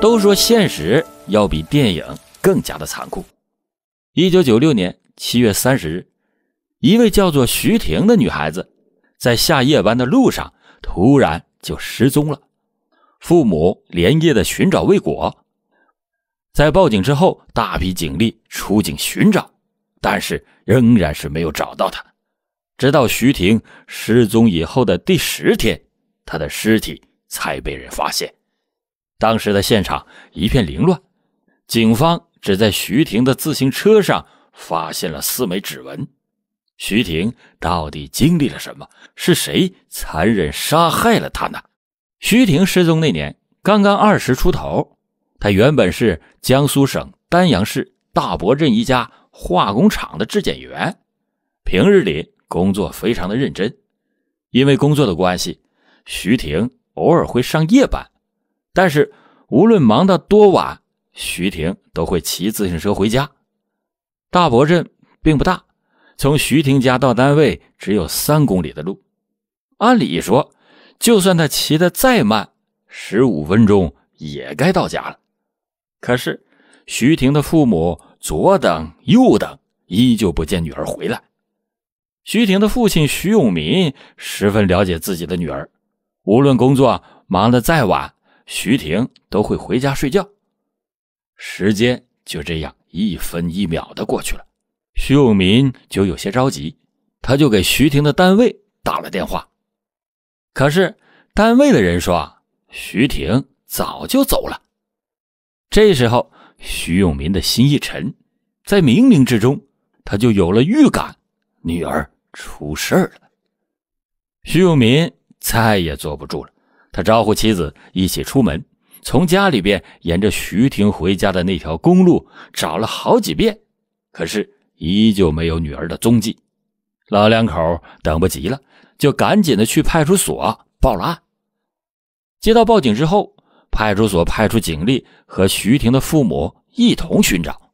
都说现实要比电影更加的残酷。1996年7月30日，一位叫做徐婷的女孩子，在下夜班的路上突然就失踪了。父母连夜的寻找未果，在报警之后，大批警力出警寻找，但是仍然是没有找到她。直到徐婷失踪以后的第十天，她的尸体才被人发现。当时的现场一片凌乱，警方只在徐婷的自行车上发现了四枚指纹。徐婷到底经历了什么？是谁残忍杀害了她呢？徐婷失踪那年刚刚二十出头，她原本是江苏省丹阳市大伯镇一家化工厂的质检员，平日里工作非常的认真。因为工作的关系，徐婷偶尔会上夜班。但是，无论忙到多晚，徐婷都会骑自行车回家。大伯镇并不大，从徐婷家到单位只有三公里的路。按理说，就算他骑得再慢，十五分钟也该到家了。可是，徐婷的父母左等右等，依旧不见女儿回来。徐婷的父亲徐永民十分了解自己的女儿，无论工作忙得再晚。徐婷都会回家睡觉，时间就这样一分一秒的过去了，徐永民就有些着急，他就给徐婷的单位打了电话，可是单位的人说徐婷早就走了。这时候，徐永民的心一沉，在冥冥之中，他就有了预感，女儿出事了。徐永民再也坐不住了。他招呼妻子一起出门，从家里边沿着徐婷回家的那条公路找了好几遍，可是依旧没有女儿的踪迹。老两口等不及了，就赶紧的去派出所报了案。接到报警之后，派出所派出警力和徐婷的父母一同寻找。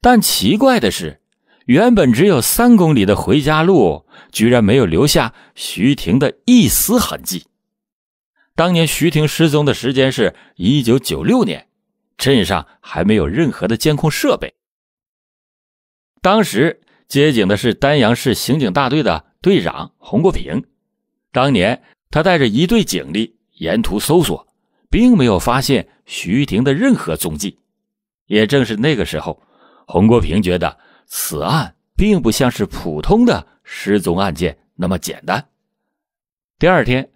但奇怪的是，原本只有三公里的回家路，居然没有留下徐婷的一丝痕迹。当年徐婷失踪的时间是一九九六年，镇上还没有任何的监控设备。当时接警的是丹阳市刑警大队的队长洪国平。当年他带着一队警力沿途搜索，并没有发现徐婷的任何踪迹。也正是那个时候，洪国平觉得此案并不像是普通的失踪案件那么简单。第二天。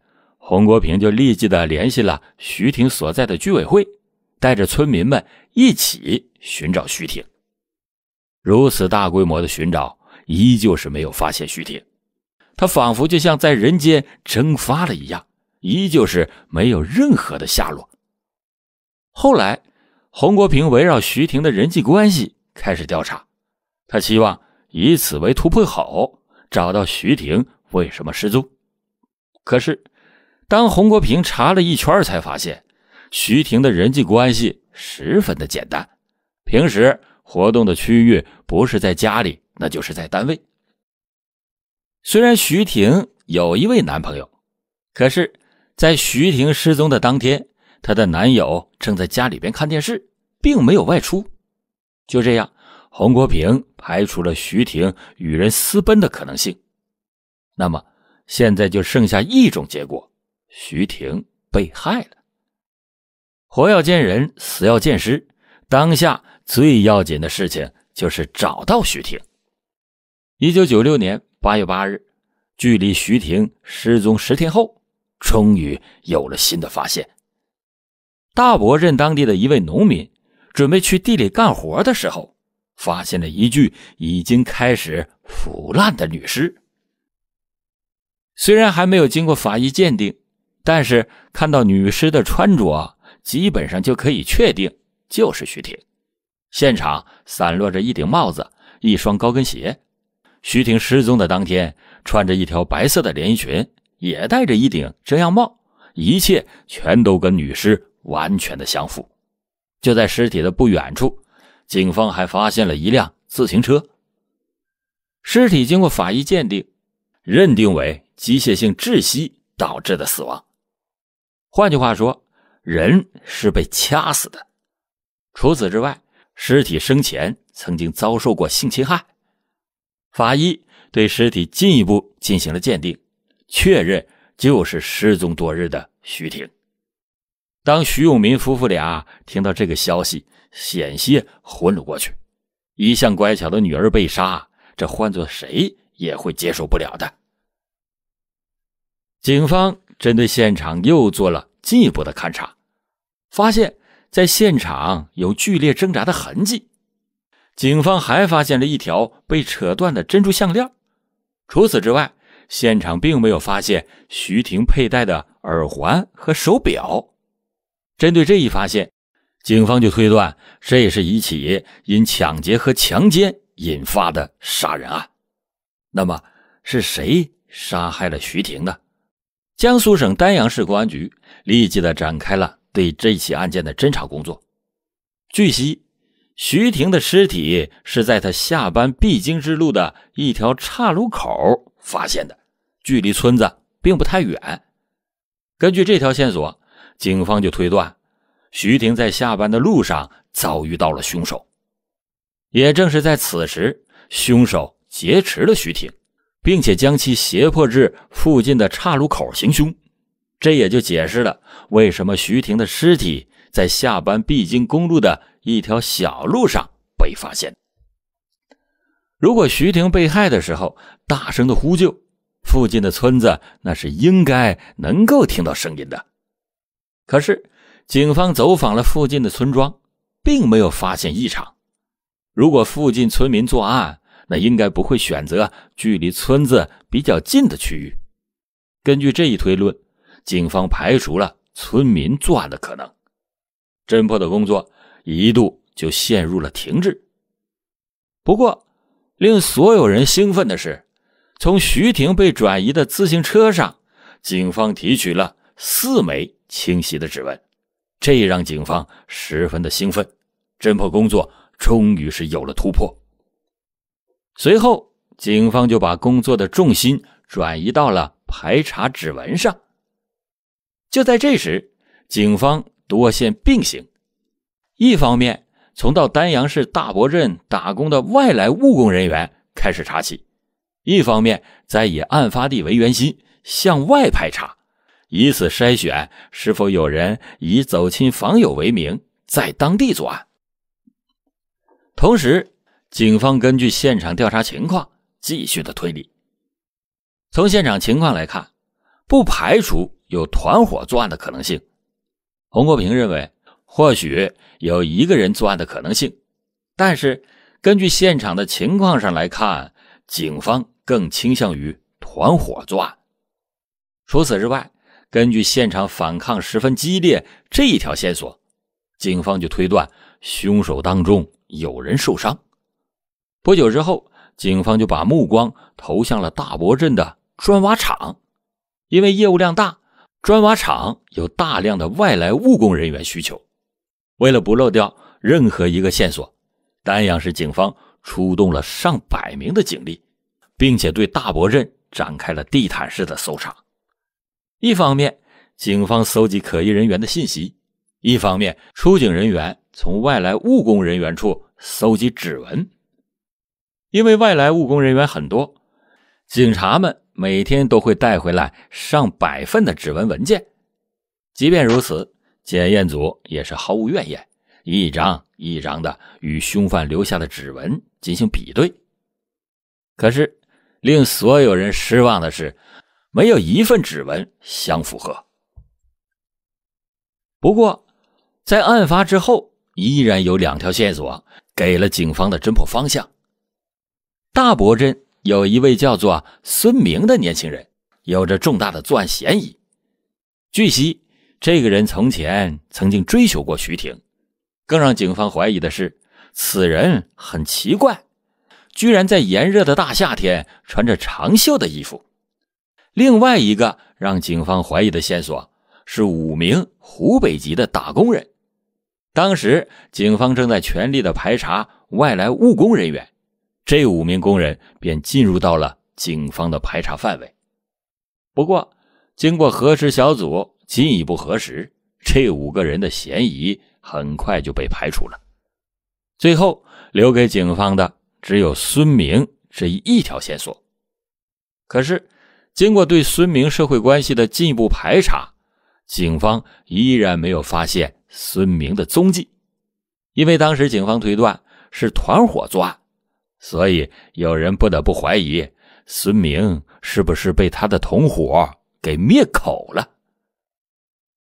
洪国平就立即的联系了徐婷所在的居委会，带着村民们一起寻找徐婷。如此大规模的寻找，依旧是没有发现徐婷。他仿佛就像在人间蒸发了一样，依旧是没有任何的下落。后来，洪国平围绕徐婷的人际关系开始调查，他希望以此为突破口，找到徐婷为什么失踪。可是，当洪国平查了一圈，才发现徐婷的人际关系十分的简单，平时活动的区域不是在家里，那就是在单位。虽然徐婷有一位男朋友，可是，在徐婷失踪的当天，她的男友正在家里边看电视，并没有外出。就这样，洪国平排除了徐婷与人私奔的可能性。那么，现在就剩下一种结果。徐婷被害了，活要见人，死要见尸。当下最要紧的事情就是找到徐婷。一九九六年八月八日，距离徐婷失踪十天后，终于有了新的发现。大伯任当地的一位农民准备去地里干活的时候，发现了一具已经开始腐烂的女尸。虽然还没有经过法医鉴定。但是看到女尸的穿着，基本上就可以确定就是徐婷。现场散落着一顶帽子、一双高跟鞋。徐婷失踪的当天，穿着一条白色的连衣裙，也戴着一顶遮阳帽，一切全都跟女尸完全的相符。就在尸体的不远处，警方还发现了一辆自行车。尸体经过法医鉴定，认定为机械性窒息导致的死亡。换句话说，人是被掐死的。除此之外，尸体生前曾经遭受过性侵害。法医对尸体进一步进行了鉴定，确认就是失踪多日的徐婷。当徐永民夫妇俩听到这个消息，险些昏了过去。一向乖巧的女儿被杀，这换做谁也会接受不了的。警方。针对现场又做了进一步的勘查，发现在现场有剧烈挣扎的痕迹。警方还发现了一条被扯断的珍珠项链。除此之外，现场并没有发现徐婷佩戴的耳环和手表。针对这一发现，警方就推断这是一起因抢劫和强奸引发的杀人案。那么，是谁杀害了徐婷的？江苏省丹阳市公安局立即的展开了对这起案件的侦查工作。据悉，徐婷的尸体是在她下班必经之路的一条岔路口发现的，距离村子并不太远。根据这条线索，警方就推断，徐婷在下班的路上遭遇到了凶手，也正是在此时，凶手劫持了徐婷。并且将其胁迫至附近的岔路口行凶，这也就解释了为什么徐婷的尸体在下班必经公路的一条小路上被发现。如果徐婷被害的时候大声的呼救，附近的村子那是应该能够听到声音的。可是，警方走访了附近的村庄，并没有发现异常。如果附近村民作案，那应该不会选择距离村子比较近的区域。根据这一推论，警方排除了村民作案的可能，侦破的工作一度就陷入了停滞。不过，令所有人兴奋的是，从徐婷被转移的自行车上，警方提取了四枚清晰的指纹，这让警方十分的兴奋，侦破工作终于是有了突破。随后，警方就把工作的重心转移到了排查指纹上。就在这时，警方多线并行：一方面从到丹阳市大伯镇打工的外来务工人员开始查起；一方面在以案发地为圆心向外排查，以此筛选是否有人以走亲访友为名在当地作案。同时，警方根据现场调查情况继续的推理。从现场情况来看，不排除有团伙作案的可能性。洪国平认为，或许有一个人作案的可能性，但是根据现场的情况上来看，警方更倾向于团伙作案。除此之外，根据现场反抗十分激烈这一条线索，警方就推断凶手当中有人受伤。不久之后，警方就把目光投向了大伯镇的砖瓦厂，因为业务量大，砖瓦厂有大量的外来务工人员需求。为了不漏掉任何一个线索，丹阳市警方出动了上百名的警力，并且对大伯镇展开了地毯式的搜查。一方面，警方搜集可疑人员的信息；一方面，出警人员从外来务工人员处搜集指纹。因为外来务工人员很多，警察们每天都会带回来上百份的指纹文件。即便如此，检验组也是毫无怨言，一张一张的与凶犯留下的指纹进行比对。可是，令所有人失望的是，没有一份指纹相符合。不过，在案发之后，依然有两条线索给了警方的侦破方向。大伯镇有一位叫做孙明的年轻人，有着重大的作案嫌疑。据悉，这个人从前曾经追求过徐婷。更让警方怀疑的是，此人很奇怪，居然在炎热的大夏天穿着长袖的衣服。另外一个让警方怀疑的线索是五名湖北籍的打工人。当时，警方正在全力的排查外来务工人员。这五名工人便进入到了警方的排查范围。不过，经过核实小组进一步核实，这五个人的嫌疑很快就被排除了。最后，留给警方的只有孙明这一条线索。可是，经过对孙明社会关系的进一步排查，警方依然没有发现孙明的踪迹。因为当时警方推断是团伙作案。所以有人不得不怀疑，孙明是不是被他的同伙给灭口了？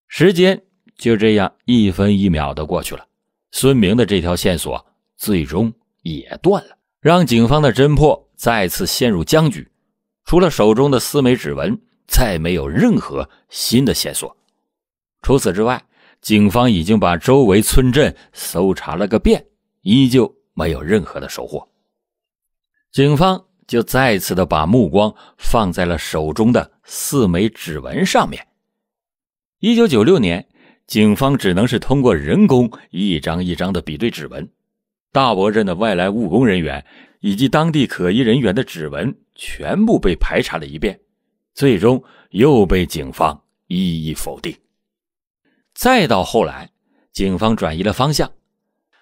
时间就这样一分一秒的过去了，孙明的这条线索最终也断了，让警方的侦破再次陷入僵局。除了手中的四枚指纹，再没有任何新的线索。除此之外，警方已经把周围村镇搜查了个遍，依旧没有任何的收获。警方就再次的把目光放在了手中的四枚指纹上面。一九九六年，警方只能是通过人工一张一张的比对指纹，大伯镇的外来务工人员以及当地可疑人员的指纹全部被排查了一遍，最终又被警方一一否定。再到后来，警方转移了方向，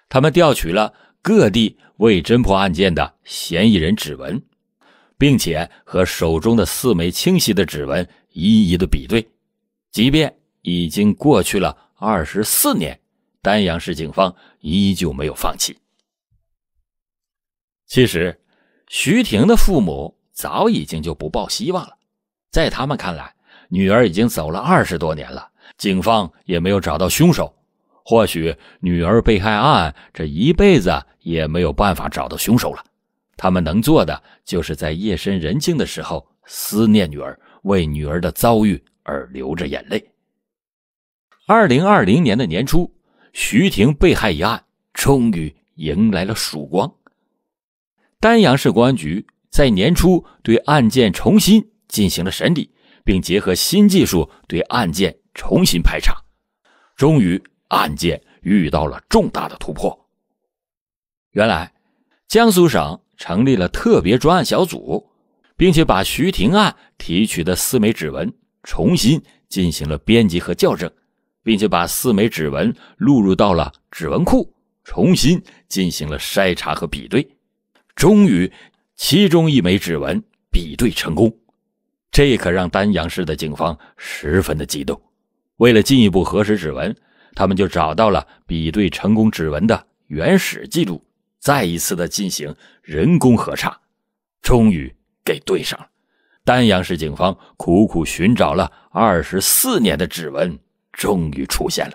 他们调取了。各地未侦破案件的嫌疑人指纹，并且和手中的四枚清晰的指纹一一的比对。即便已经过去了二十四年，丹阳市警方依旧没有放弃。其实，徐婷的父母早已经就不抱希望了，在他们看来，女儿已经走了二十多年了，警方也没有找到凶手。或许女儿被害案这一辈子也没有办法找到凶手了，他们能做的就是在夜深人静的时候思念女儿，为女儿的遭遇而流着眼泪。二零二零年的年初，徐婷被害一案终于迎来了曙光。丹阳市公安局在年初对案件重新进行了审理，并结合新技术对案件重新排查，终于。案件遇到了重大的突破。原来，江苏省成立了特别专案小组，并且把徐婷案提取的四枚指纹重新进行了编辑和校正，并且把四枚指纹录入到了指纹库，重新进行了筛查和比对。终于，其中一枚指纹比对成功，这可让丹阳市的警方十分的激动。为了进一步核实指纹。他们就找到了比对成功指纹的原始记录，再一次的进行人工核查，终于给对上了。丹阳市警方苦苦寻找了二十四年的指纹终于出现了。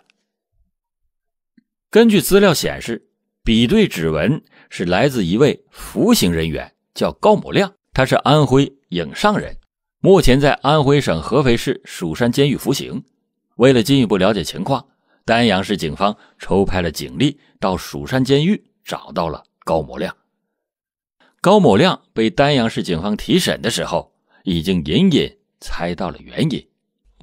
根据资料显示，比对指纹是来自一位服刑人员，叫高某亮，他是安徽颍上人，目前在安徽省合肥市蜀山监狱服刑。为了进一步了解情况。丹阳市警方抽派了警力到蜀山监狱，找到了高某亮。高某亮被丹阳市警方提审的时候，已经隐隐猜到了原因。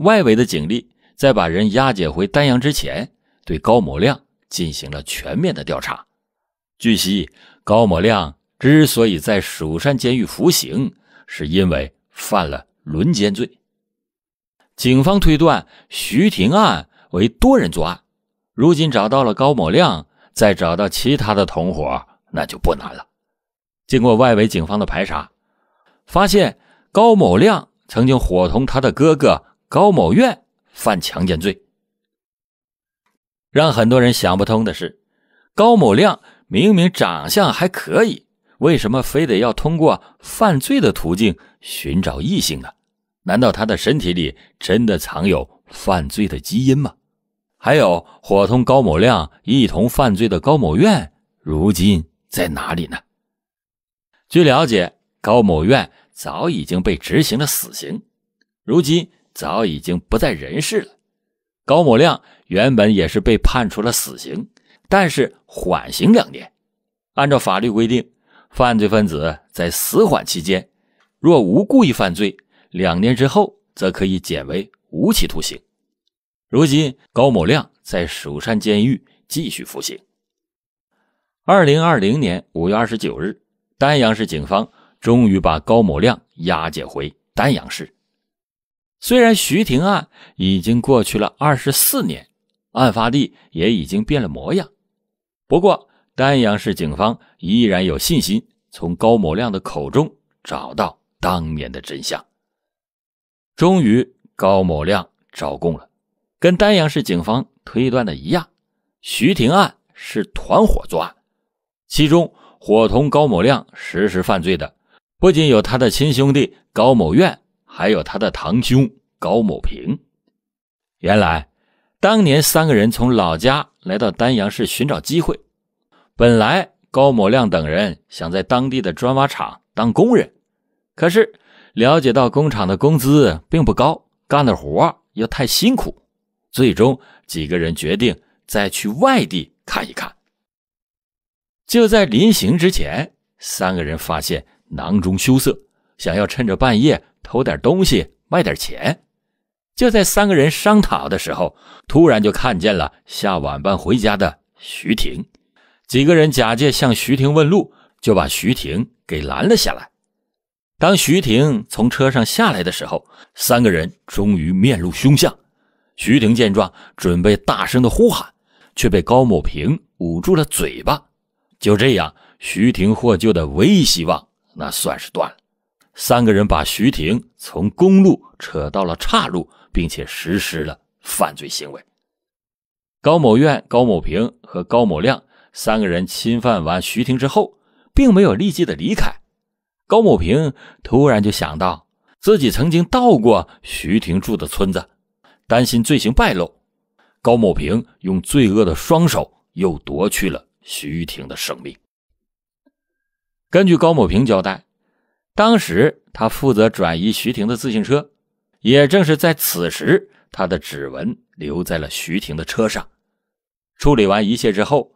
外围的警力在把人押解回丹阳之前，对高某亮进行了全面的调查。据悉，高某亮之所以在蜀山监狱服刑，是因为犯了轮奸罪。警方推断徐婷案。为多人作案，如今找到了高某亮，再找到其他的同伙，那就不难了。经过外围警方的排查，发现高某亮曾经伙同他的哥哥高某院犯强奸罪。让很多人想不通的是，高某亮明明长相还可以，为什么非得要通过犯罪的途径寻找异性呢？难道他的身体里真的藏有？犯罪的基因嘛，还有伙同高某亮一同犯罪的高某院，如今在哪里呢？据了解，高某院早已经被执行了死刑，如今早已经不在人世了。高某亮原本也是被判处了死刑，但是缓刑两年。按照法律规定，犯罪分子在死缓期间若无故意犯罪，两年之后则可以减为。无期徒刑。如今，高某亮在蜀山监狱继续服刑。二零二零年五月二十九日，丹阳市警方终于把高某亮押解回丹阳市。虽然徐婷案已经过去了二十四年，案发地也已经变了模样，不过丹阳市警方依然有信心从高某亮的口中找到当年的真相。终于。高某亮招供了，跟丹阳市警方推断的一样，徐婷案是团伙作案，其中伙同高某亮实施犯罪的，不仅有他的亲兄弟高某愿，还有他的堂兄高某平。原来，当年三个人从老家来到丹阳市寻找机会，本来高某亮等人想在当地的砖瓦厂当工人，可是了解到工厂的工资并不高。干的活又太辛苦，最终几个人决定再去外地看一看。就在临行之前，三个人发现囊中羞涩，想要趁着半夜偷点东西卖点钱。就在三个人商讨的时候，突然就看见了下晚班回家的徐婷，几个人假借向徐婷问路，就把徐婷给拦了下来。当徐婷从车上下来的时候，三个人终于面露凶相。徐婷见状，准备大声的呼喊，却被高某平捂住了嘴巴。就这样，徐婷获救的唯一希望那算是断了。三个人把徐婷从公路扯到了岔路，并且实施了犯罪行为。高某院、高某平和高某亮三个人侵犯完徐婷之后，并没有立即的离开。高某平突然就想到自己曾经到过徐婷住的村子，担心罪行败露，高某平用罪恶的双手又夺去了徐婷的生命。根据高某平交代，当时他负责转移徐婷的自行车，也正是在此时，他的指纹留在了徐婷的车上。处理完一切之后，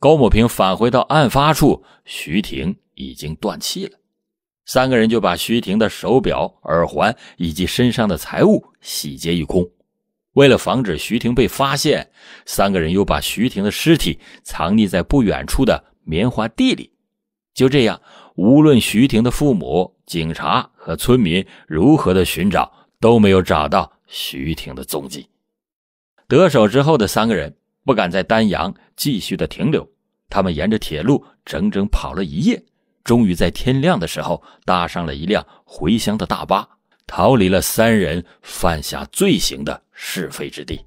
高某平返回到案发处，徐婷已经断气了。三个人就把徐婷的手表、耳环以及身上的财物洗劫一空。为了防止徐婷被发现，三个人又把徐婷的尸体藏匿在不远处的棉花地里。就这样，无论徐婷的父母、警察和村民如何的寻找，都没有找到徐婷的踪迹。得手之后的三个人不敢在丹阳继续的停留，他们沿着铁路整整跑了一夜。终于在天亮的时候搭上了一辆回乡的大巴，逃离了三人犯下罪行的是非之地。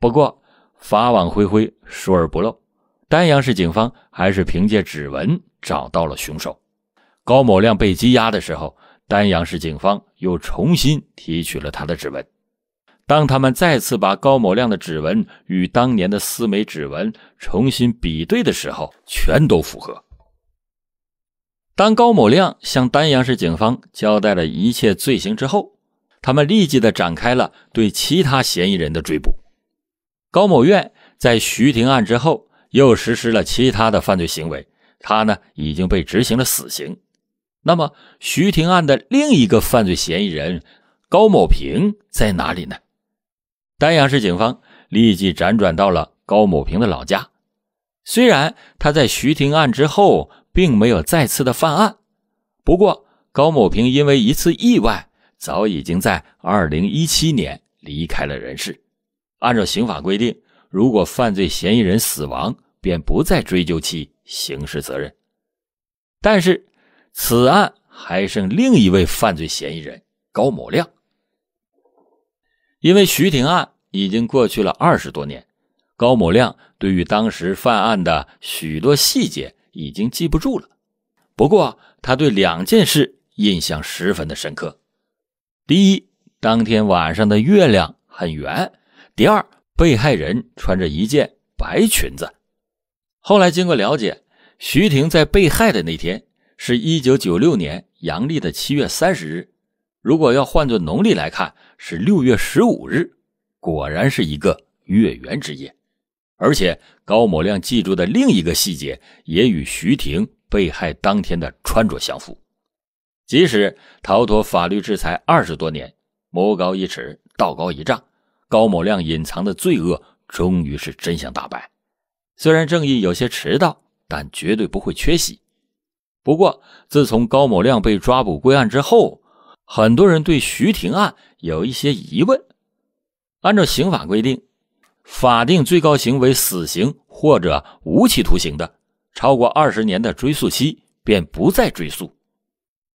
不过法网恢恢，疏而不漏，丹阳市警方还是凭借指纹找到了凶手高某亮。被羁押的时候，丹阳市警方又重新提取了他的指纹。当他们再次把高某亮的指纹与当年的四枚指纹重新比对的时候，全都符合。当高某亮向丹阳市警方交代了一切罪行之后，他们立即的展开了对其他嫌疑人的追捕。高某院在徐婷案之后又实施了其他的犯罪行为，他呢已经被执行了死刑。那么徐婷案的另一个犯罪嫌疑人高某平在哪里呢？丹阳市警方立即辗转到了高某平的老家。虽然他在徐婷案之后。并没有再次的犯案，不过高某平因为一次意外，早已经在二零一七年离开了人世。按照刑法规定，如果犯罪嫌疑人死亡，便不再追究其刑事责任。但是，此案还剩另一位犯罪嫌疑人高某亮。因为徐婷案已经过去了二十多年，高某亮对于当时犯案的许多细节。已经记不住了，不过他对两件事印象十分的深刻。第一，当天晚上的月亮很圆；第二，被害人穿着一件白裙子。后来经过了解，徐婷在被害的那天是一九九六年阳历的七月三十日，如果要换做农历来看，是六月十五日，果然是一个月圆之夜。而且高某亮记住的另一个细节也与徐婷被害当天的穿着相符。即使逃脱法律制裁二十多年，魔高一尺，道高一丈，高某亮隐藏的罪恶终于是真相大白。虽然正义有些迟到，但绝对不会缺席。不过，自从高某亮被抓捕归案之后，很多人对徐婷案有一些疑问。按照刑法规定。法定最高刑为死刑或者无期徒刑的，超过二十年的追诉期便不再追诉。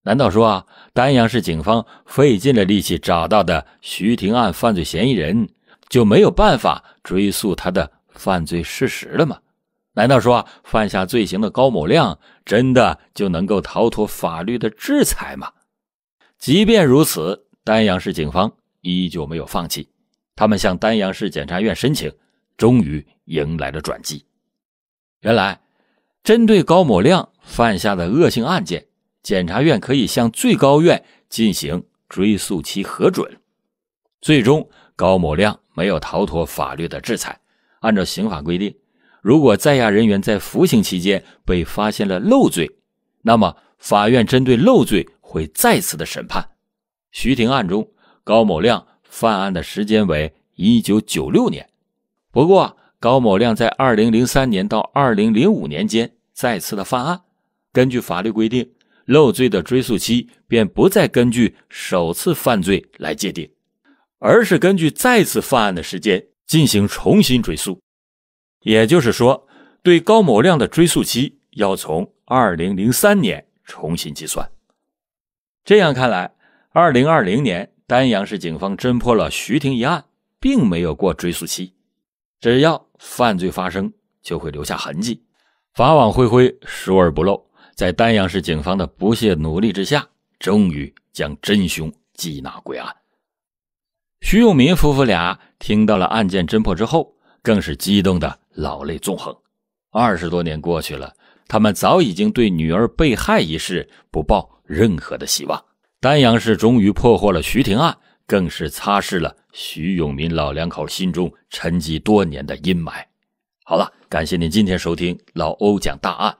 难道说啊，丹阳市警方费尽了力气找到的徐婷案犯罪嫌疑人就没有办法追诉他的犯罪事实了吗？难道说犯下罪行的高某亮真的就能够逃脱法律的制裁吗？即便如此，丹阳市警方依旧没有放弃。他们向丹阳市检察院申请，终于迎来了转机。原来，针对高某亮犯下的恶性案件，检察院可以向最高院进行追诉期核准。最终，高某亮没有逃脱法律的制裁。按照刑法规定，如果在押人员在服刑期间被发现了漏罪，那么法院针对漏罪会再次的审判。徐庭案中，高某亮。犯案的时间为一九九六年，不过高某亮在二零零三年到二零零五年间再次的犯案，根据法律规定，漏罪的追诉期便不再根据首次犯罪来界定，而是根据再次犯案的时间进行重新追诉。也就是说，对高某亮的追诉期要从二零零三年重新计算。这样看来，二零二零年。丹阳市警方侦破了徐婷一案，并没有过追诉期，只要犯罪发生就会留下痕迹，法网恢恢，疏而不漏。在丹阳市警方的不懈努力之下，终于将真凶缉拿归案。徐永民夫妇俩听到了案件侦破之后，更是激动的老泪纵横。二十多年过去了，他们早已经对女儿被害一事不抱任何的希望。丹阳市终于破获了徐廷案，更是擦拭了徐永民老两口心中沉积多年的阴霾。好了，感谢您今天收听老欧讲大案。